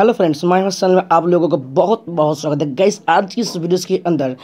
hello friends my channel में आप लोगों को बहुत बहुत स्वागत है गैस आज की इस वीडियोस के अंदर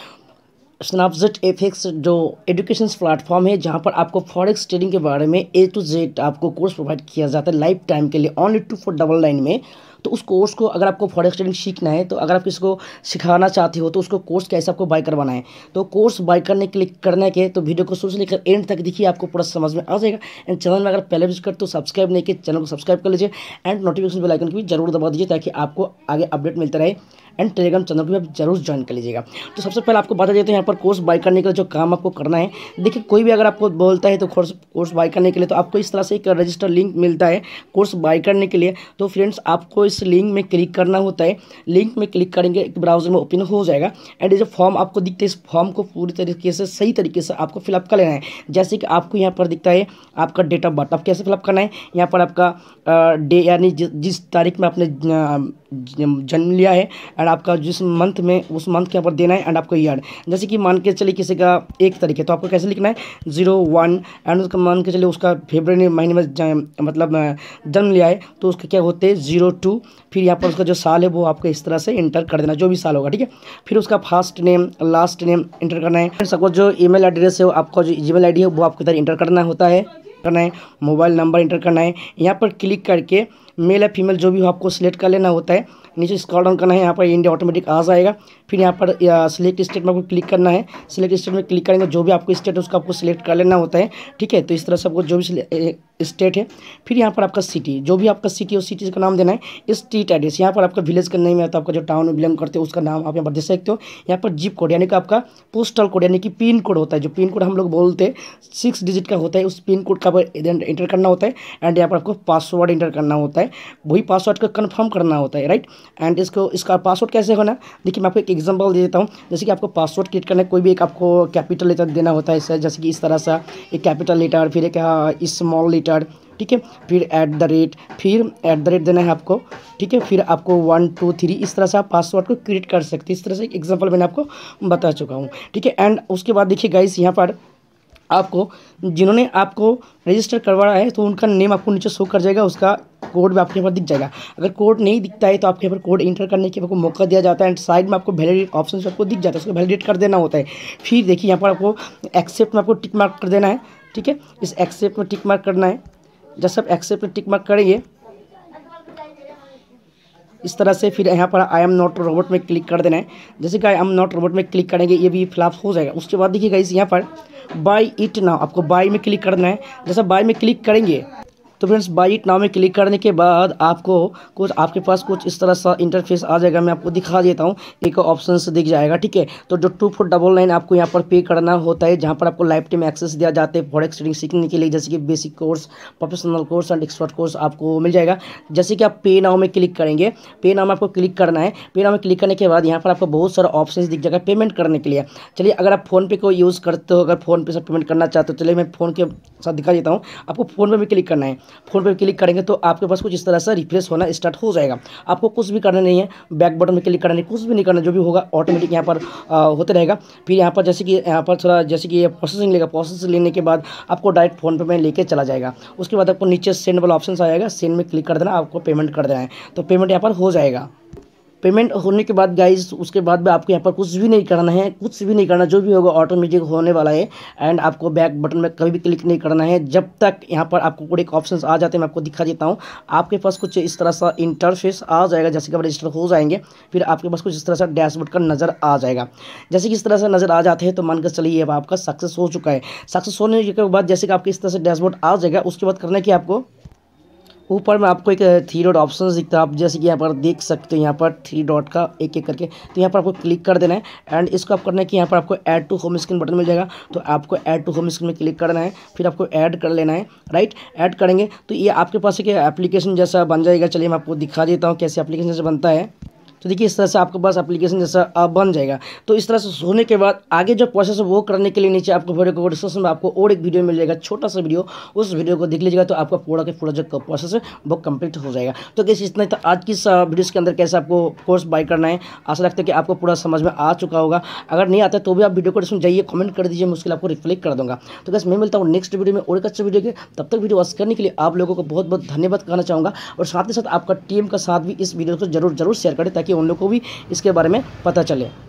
स्नैपजेट एक्स जो एजुकेशन प्लेटफॉर्म है जहां पर आपको फॉरेक्स ट्रेडिंग के बारे में ए टू जेड आपको कोर्स प्रोवाइड किया जाता है लाइफ टाइम के लिए only two four double nine में तो उस कोर्स को अगर आपको फॉरेक्स ट्रेडिंग सीखना है तो अगर आप किसी को सिखाना चाहते हो तो उसको कोर्स कैसे आपको बाय करवाना है तो कोर्स बाय करने के लिए करने के तो वीडियो को शुरू से लेकर एंड तक देखिए आपको पूरा समझ में आ जाएगा एंड चैनल में अगर पहले विज कर तो सब्सक्राइब नहीं किया चैनल को सब्सक्राइब कर लीजिए एंड नोटिफिकेशन बेल आइकन को भी जरूर दबा दीजिए ताकि आपको आगे अपडेट मिलता रहे एंड टेलीग्राम चैनल को भी आप जरूर ज्वाइन कर लीजिएगा तो सबसे पहले आपको बता देते हैं यहाँ पर कोर्स बाय करने का जो काम आपको करना है देखिए कोई भी अगर आपको बोलता है तो कोर्स कोर्स बाय करने के लिए तो आपको इस तरह से एक रजिस्टर लिंक मिलता है कोर्स बाय करने के लिए तो फ्रेंड्स आपको इस इस लिंक में क्लिक करना होता है लिंक में क्लिक करेंगे एक ब्राउजर में ओपन हो जाएगा एंड जो फॉर्म आपको दिखता है इस फॉर्म को पूरी तरीके से सही तरीके से आपको फिलअप कर लेना है जैसे कि आपको यहाँ पर दिखता है आपका डेट ऑफ बर्थ आप कैसे फिलअप करना है यहाँ पर आपका डे यानी जिस तारीख में आपने जन्म लिया है एंड आपका जिस मंथ में उस मंथ के यहाँ पर देना है एंड आपको ईयर जैसे कि मान के चलिए किसी का एक तारीख है तो आपको कैसे लिखना है जीरो वन एंड उसका मान के चलिए उसका फेबररी महीने में मतलब जन्म लिया है तो उसका क्या होते हैं जीरो टू फिर यहाँ पर उसका जो साल है वो आपको इस तरह से इंटर कर देना जो भी साल होगा ठीक है फिर उसका first name last name enter करना है सपोज जो ई एड्रेस है आपका जो ई आईडी है वो आपको इधर इंटर करना होता है करना है मोबाइल नंबर इंटर करना है यहाँ पर क्लिक करके मेल या फीमेल जो भी हो आपको सिलेक्ट कर लेना होता है नीचे स्क्रॉल डाउन करना है यहाँ पर इंडिया ऑटोमेटिक आ जाएगा फिर यहाँ पर सिलेक्ट स्टेट में आपको क्लिक करना है सिलेक्ट स्टेट में क्लिक करेंगे जो भी आपको स्टेट है उसको आपको सिलेक्ट कर लेना होता है ठीक है तो इस तरह से आपको जो भी स्टेट है फिर यहाँ पर आपका सिटी जो भी आपका सिटी है उस सिटी का नाम देना है स्ट्रीट एड्रेस यहाँ पर आपका विलेज का नहीं तो आपका जो टाउन में बिलोंग करते हो उसका नाम आप यहाँ पर दे सकते हो यहाँ पर जिप कोड यानी कि आपका पोस्टल कोड यानी कि पिन कोड होता है जो पिन कोड हम लोग बोलते हैं सिक्स डिजिट का होता है उस पिन कोड का इंटर करना होता है एंड यहाँ पर आपको पासवर्ड इंटर करना होता है है वही पासवर्ड को कन्फर्म करना होता है राइट एंड इसको इसका पासवर्ड कैसे होना देखिए मैं आपको एक एग्जाम्पल दे देता हूँ जैसे कि आपको पासवर्ड क्रिएट करना कोई भी एक आपको कैपिटल लेटर देना होता है जैसे कि इस तरह सा एक कैपिटल लेटर फिर एक हाँ, स्मॉल लेटर ठीक है फिर एट द रेट फिर एट द रेट देना है आपको ठीक है फिर आपको वन टू थ्री इस तरह से आप पासवर्ड को क्रिएट कर सकते हैं इस तरह से एक एग्जाम्पल मैंने आपको बता चुका हूँ ठीक है एंड उसके बाद देखिए गाइस यहाँ पर आपको जिन्होंने आपको रजिस्टर करवाया है तो उनका नेम आपको नीचे शो कर जाएगा उसका कोड में आपके यहाँ पर दिख जाएगा अगर कोड नहीं दिखता है तो आपके यहाँ पर कोड इंटर करने के आपको मौका दिया जाता है एंड साइड में आपको वैलिडेट ऑप्शन आपको दिख जाता है उसको वैलिडेट कर देना होता है फिर देखिए यहाँ पर आपको एक्सेप्ट में आपको टिक मार्क कर देना है ठीक है इस एक्सेप्ट में टिक मार्क करना है जब सब एक्सेप्ट में टिक मार्क करेंगे इस तरह से फिर यहाँ पर आई एम नॉट रोबोट में क्लिक कर देना है जैसे कि आई एम नॉट रोबोट में क्लिक करेंगे ये भी फ्लाप हो जाएगा उसके बाद देखिएगा इस यहाँ पर बाई इट नाउ आपको बाई में क्लिक करना है जैसा बाई में क्लिक करेंगे तो फ्रेंड्स इट नाव में क्लिक करने के बाद आपको कुछ आपके पास कुछ इस तरह सा इंटरफेस आ जाएगा मैं आपको दिखा देता हूँ एक ऑप्शन से दिख जाएगा ठीक है तो जो टू फोर डबल नाइन आपको यहाँ पर पे करना होता है जहाँ पर आपको लाइफ टाइम एक्सेस दिया जाता है फॉरेक्स ट्रेडिंग सीखने के लिए जैसे कि basic course professional course and expert course आपको मिल जाएगा जैसे कि आप पे नाव में क्लिक करेंगे पे नाव में आपको क्लिक करना है पे नाव में क्लिक करने के बाद यहाँ पर आपको बहुत सारा ऑप्शन दिख जाएगा पेमेंट करने के लिए चलिए अगर आप फ़ोनपे को यूज़ करते हो अगर फ़ोनपे से पेमेंट करना चाहते हो चलिए मैं फ़ोन के साथ दिखा देता हूँ आपको फोन पे भी क्लिक करना है फोन पर क्लिक करेंगे तो आपके पास कुछ इस तरह से रिफ्रेश होना स्टार्ट हो जाएगा आपको कुछ भी करना नहीं है बैक बटन पर क्लिक करना नहीं कुछ भी नहीं करना जो भी होगा ऑटोमेटिक यहाँ पर होते रहेगा फिर यहाँ पर जैसे कि यहाँ पर थोड़ा जैसे कि प्रोसेसिंग लेगा प्रोसेस लेने के बाद आपको डायरेक्ट फोन पे में लेके चला जाएगा उसके बाद आपको नीचे सेंड वाला ऑप्शन आ जाएगा सेंड में क्लिक कर देना आपको पेमेंट कर देना है तो पेमेंट यहाँ पर हो जाएगा पेमेंट होने के बाद गाइज उसके बाद में आपको यहाँ पर कुछ भी नहीं करना है कुछ भी नहीं करना जो भी होगा ऑटोमेटिक होने वाला है एंड आपको बैक बटन में कभी भी क्लिक नहीं करना है जब तक यहाँ पर आपको एक ऑप्शन आ जाते हैं मैं आपको दिखा देता हूँ आपके पास कुछ इस तरह सा इंटरफेस आ जाएगा जैसे कि आप रजिस्टर हो जाएंगे फिर आपके पास कुछ इस तरह सा डैशबोर्ड का नज़र आ जाएगा जैसे कि इस तरह से नज़र आ जाते हैं तो मानकर चलिए अब आपका सक्सेस हो चुका है सक्सेस होने के बाद जैसे कि आपके इस तरह से डैशबोर्ड आ जाएगा उसके बाद करना है कि आपको ऊपर में आपको एक थ्री डॉट ऑप्शन दिखता है आप जैसे कि यहाँ पर देख सकते हो यहाँ पर थ्री डॉट का एक एक करके तो यहाँ पर आपको क्लिक कर देना है एंड इसको आप करना है कि यहाँ पर आपको add to home screen button मिल जाएगा तो आपको ऐड टू होम स्क्रीन में क्लिक करना है फिर आपको ऐड कर लेना है राइट ऐड करेंगे तो ये आपके पास एक एप्लीकेशन जैसा बन जाएगा चलिए मैं आपको दिखा देता हूँ कैसे एप्लीकेशन जैसे बनता है तो देखिए इस तरह से आपके पास एप्लीकेशन जैसा बन जाएगा तो इस तरह से होने के बाद आगे जो प्रोसेस है वो करने के लिए नीचे आपको वीडियो को डिस्क्रिप्शन में आपको और एक वीडियो मिल जाएगा छोटा सा वीडियो उस वीडियो को देख लीजिएगा तो आपका पूरा के पूरा जो प्रोसेस है वो कंप्लीट हो जाएगा तो कैसे इतना तो आज की वीडियो के अंदर कैसे आपको कोर्स बाय करना है आशा लगता है कि आपको पूरा समझ में आ चुका होगा अगर नहीं आता तो भी आप वीडियो को डिस्क्रिप्शन जाइए कमेंट कर दीजिए मुश्किल आपको रिफ्लेक्ट कर दूँगा तो कैसे मैं मिलता हूँ नेक्स्ट वीडियो में और एक अच्छे वीडियो के तब तक वीडियो वॉस करने के लिए आप लोगों को बहुत बहुत धन्यवाद कहना चाहूँगा और साथ ही साथ आपका टीम का साथ भी इस वीडियो को जरूर जरूर शेयर करें ताकि ताकि उन लोग को भी इसके बारे में पता चले